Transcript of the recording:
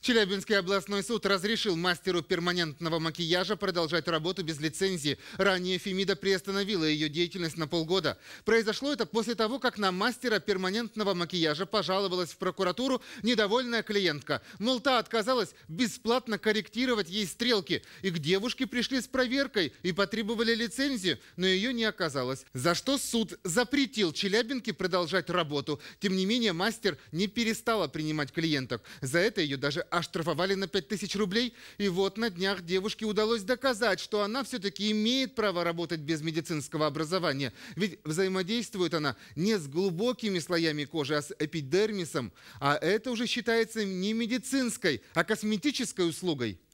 Челябинский областной суд разрешил мастеру перманентного макияжа продолжать работу без лицензии. Ранее Фемида приостановила ее деятельность на полгода. Произошло это после того, как на мастера перманентного макияжа пожаловалась в прокуратуру недовольная клиентка. Мол, та отказалась бесплатно корректировать ей стрелки. И к девушке пришли с проверкой и потребовали лицензию, но ее не оказалось. За что суд запретил Челябинке продолжать работу. Тем не менее, мастер не перестала принимать клиенток. За это ее даже оштрафовали на 5000 рублей. И вот на днях девушке удалось доказать, что она все-таки имеет право работать без медицинского образования. Ведь взаимодействует она не с глубокими слоями кожи, а с эпидермисом. А это уже считается не медицинской, а косметической услугой.